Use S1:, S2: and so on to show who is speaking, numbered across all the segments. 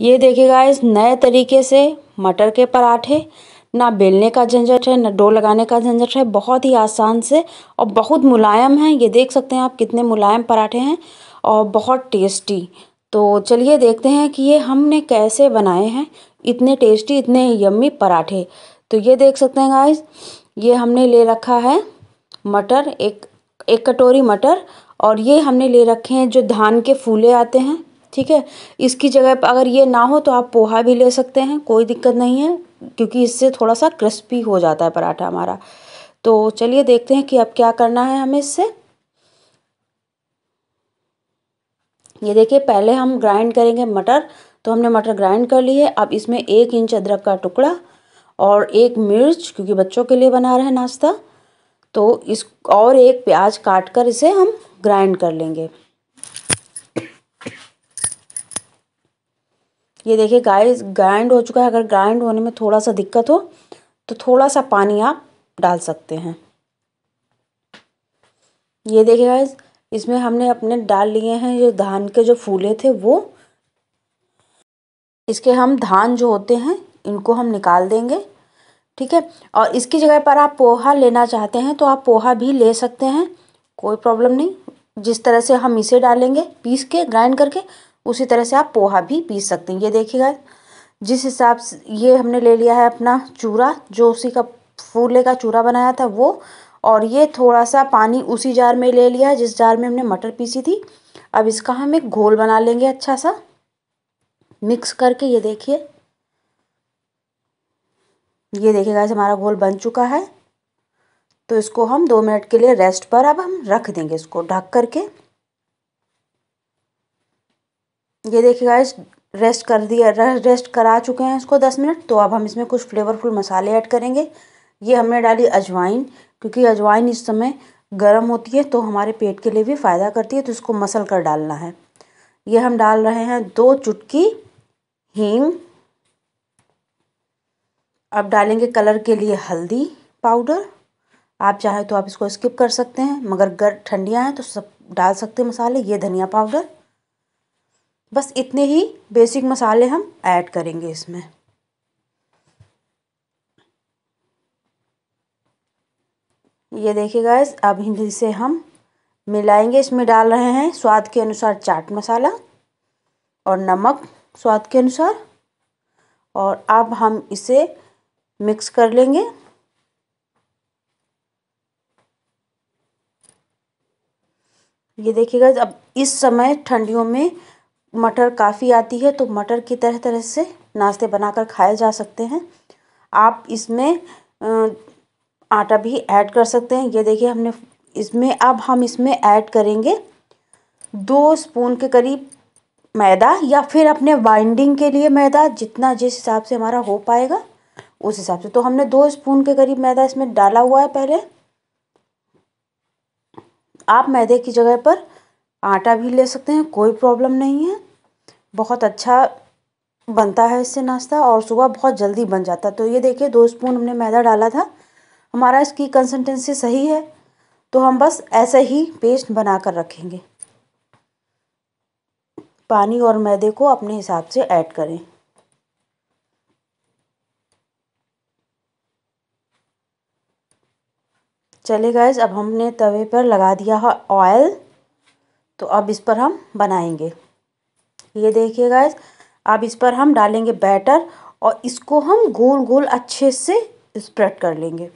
S1: ये देखिए गाइस नए तरीके से मटर के पराठे ना बेलने का झंझट है ना डो लगाने का झंझट है बहुत ही आसान से और बहुत मुलायम है ये देख सकते हैं आप कितने मुलायम पराठे हैं और बहुत टेस्टी तो चलिए देखते हैं कि ये हमने कैसे बनाए हैं इतने टेस्टी इतने यम्मी पराठे तो ये देख सकते हैं गाइस ये हमने ले रखा है मटर एक एक कटोरी मटर और ये हमने ले रखे हैं जो धान के फूले आते हैं ठीक है इसकी जगह पर अगर ये ना हो तो आप पोहा भी ले सकते हैं कोई दिक्कत नहीं है क्योंकि इससे थोड़ा सा क्रिस्पी हो जाता है पराठा हमारा तो चलिए देखते हैं कि अब क्या करना है हमें इससे ये देखिए पहले हम ग्राइंड करेंगे मटर तो हमने मटर ग्राइंड कर है अब इसमें एक इंच अदरक का टुकड़ा और एक मिर्च क्योंकि बच्चों के लिए बना रहे हैं नाश्ता तो इस और एक प्याज काट कर इसे हम ग्राइंड कर लेंगे ये देखिए गाइस ग्राइंड हो चुका है अगर ग्राइंड होने में थोड़ा सा दिक्कत हो तो थोड़ा सा पानी आप डाल सकते हैं ये देखिए गाइस इसमें हमने अपने डाल लिए हैं जो धान के जो फूले थे वो इसके हम धान जो होते हैं इनको हम निकाल देंगे ठीक है और इसकी जगह पर आप पोहा लेना चाहते हैं तो आप पोहा भी ले सकते हैं कोई प्रॉब्लम नहीं जिस तरह से हम इसे डालेंगे पीस के ग्राइंड करके उसी तरह से आप पोहा भी पीस सकते हैं ये देखिएगा जिस हिसाब से ये हमने ले लिया है अपना चूरा जो उसी का फूले का चूरा बनाया था वो और ये थोड़ा सा पानी उसी जार में ले लिया है जिस जार में हमने मटर पीसी थी अब इसका हम एक घोल बना लेंगे अच्छा सा मिक्स करके ये देखिए ये देखिएगा इस हमारा घोल बन चुका है तो इसको हम दो मिनट के लिए रेस्ट पर अब हम रख देंगे इसको ढक करके ये देखिए गाइस रेस्ट कर दिया रेस्ट करा चुके हैं इसको दस मिनट तो अब हम इसमें कुछ फ्लेवरफुल मसाले ऐड करेंगे ये हमने डाली अजवाइन क्योंकि अजवाइन इस समय गर्म होती है तो हमारे पेट के लिए भी फ़ायदा करती है तो इसको मसल कर डालना है ये हम डाल रहे हैं दो चुटकी हींग अब डालेंगे कलर के लिए हल्दी पाउडर आप चाहें तो आप इसको स्किप कर सकते हैं मगर गर ठंडियाँ हैं तो सब डाल सकते हैं मसाले ये धनिया पाउडर बस इतने ही बेसिक मसाले हम ऐड करेंगे इसमें ये देखिए गाइस अब से हम मिलाएंगे इसमें डाल रहे हैं स्वाद के अनुसार चाट मसाला और नमक स्वाद के अनुसार और अब हम इसे मिक्स कर लेंगे ये गाइस अब इस समय ठंडियों में मटर काफ़ी आती है तो मटर की तरह तरह से नाश्ते बनाकर खाए जा सकते हैं आप इसमें आटा भी ऐड कर सकते हैं ये देखिए हमने इसमें अब हम इसमें ऐड करेंगे दो स्पून के करीब मैदा या फिर अपने बाइंडिंग के लिए मैदा जितना जिस हिसाब से हमारा हो पाएगा उस हिसाब से तो हमने दो स्पून के करीब मैदा इसमें डाला हुआ है पहले आप मैदे की जगह पर आटा भी ले सकते हैं कोई प्रॉब्लम नहीं है बहुत अच्छा बनता है इससे नाश्ता और सुबह बहुत जल्दी बन जाता है तो ये देखिए दो स्पून हमने मैदा डाला था हमारा इसकी कंसिस्टेंसी सही है तो हम बस ऐसे ही पेस्ट बना कर रखेंगे पानी और मैदे को अपने हिसाब से ऐड करें चले गैस अब हमने तवे पर लगा दिया है ऑयल तो अब इस पर हम बनाएंगे ये देखिए गाइस अब इस पर हम डालेंगे बैटर और इसको हम गोल गोल अच्छे से स्प्रेड कर लेंगे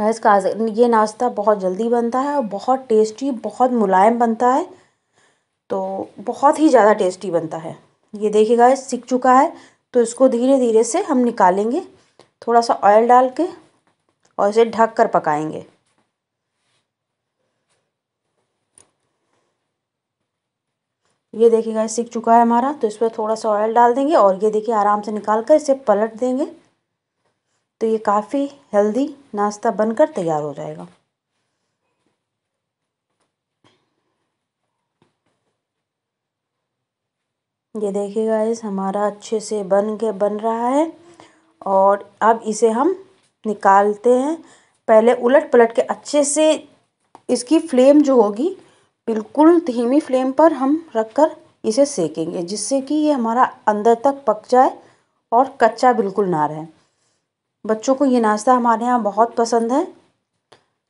S1: गैस का ये नाश्ता बहुत जल्दी बनता है और बहुत टेस्टी बहुत मुलायम बनता है तो बहुत ही ज़्यादा टेस्टी बनता है ये देखिए गाइस सीख चुका है तो इसको धीरे धीरे से हम निकालेंगे थोड़ा सा ऑयल डाल के और इसे ढक कर पकाएंगे ये देखिए गाइस सीख चुका है हमारा तो इस पर थोड़ा सा ऑयल डाल देंगे और ये देखिए आराम से निकाल कर इसे पलट देंगे तो ये काफ़ी हेल्दी नाश्ता बनकर तैयार हो जाएगा ये देखिए गाइस हमारा अच्छे से बन के बन रहा है और अब इसे हम निकालते हैं पहले उलट पलट के अच्छे से इसकी फ्लेम जो होगी बिल्कुल धीमी फ्लेम पर हम रख कर इसे सेकेंगे जिससे कि ये हमारा अंदर तक पक जाए और कच्चा बिल्कुल ना रहे बच्चों को ये नाश्ता हमारे यहाँ बहुत पसंद है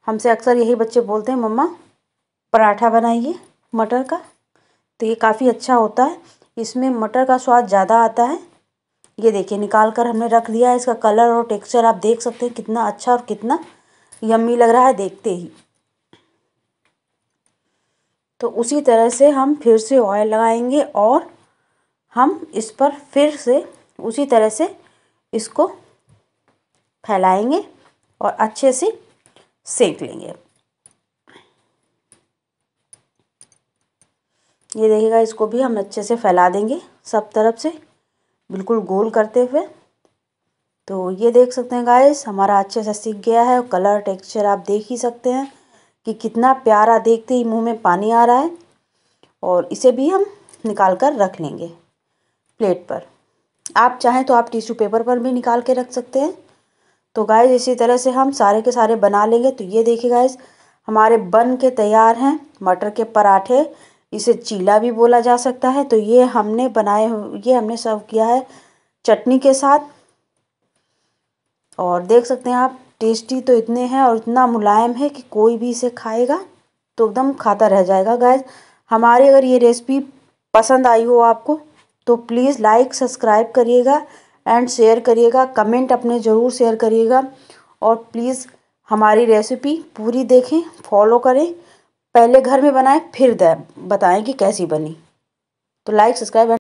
S1: हमसे अक्सर यही बच्चे बोलते हैं मम्मा पराठा बनाइए मटर का तो ये काफ़ी अच्छा होता है इसमें मटर का स्वाद ज़्यादा आता है ये देखिए निकाल कर हमने रख दिया है इसका कलर और टेक्सचर आप देख सकते हैं कितना अच्छा और कितना यम्मी लग रहा है देखते ही तो उसी तरह से हम फिर से ऑयल लगाएंगे और हम इस पर फिर से उसी तरह से इसको फैलाएंगे और अच्छे से सेक लेंगे ये देखिएगा इसको भी हम अच्छे से फैला देंगे सब तरफ से बिल्कुल गोल करते हुए तो ये देख सकते हैं गाइस हमारा अच्छे से सीख गया है कलर टेक्सचर आप देख ही सकते हैं कि कितना प्यारा देखते ही मुंह में पानी आ रहा है और इसे भी हम निकाल कर रख लेंगे प्लेट पर आप चाहें तो आप टिश्यू पेपर पर भी निकाल के रख सकते हैं तो गायज इसी तरह से हम सारे के सारे बना लेंगे तो ये देखिए गाइज हमारे बन के तैयार हैं मटर के पराठे इसे चीला भी बोला जा सकता है तो ये हमने बनाए ये हमने सर्व किया है चटनी के साथ और देख सकते हैं आप टेस्टी तो इतने हैं और इतना मुलायम है कि कोई भी इसे खाएगा तो एकदम खाता रह जाएगा गैस हमारी अगर ये रेसिपी पसंद आई हो आपको तो प्लीज़ लाइक सब्सक्राइब करिएगा एंड शेयर करिएगा कमेंट अपने ज़रूर शेयर करिएगा और प्लीज़ हमारी रेसिपी पूरी देखें फॉलो करें पहले घर में बनाएं फिर दें बताएं कि कैसी बनी तो लाइक सब्सक्राइब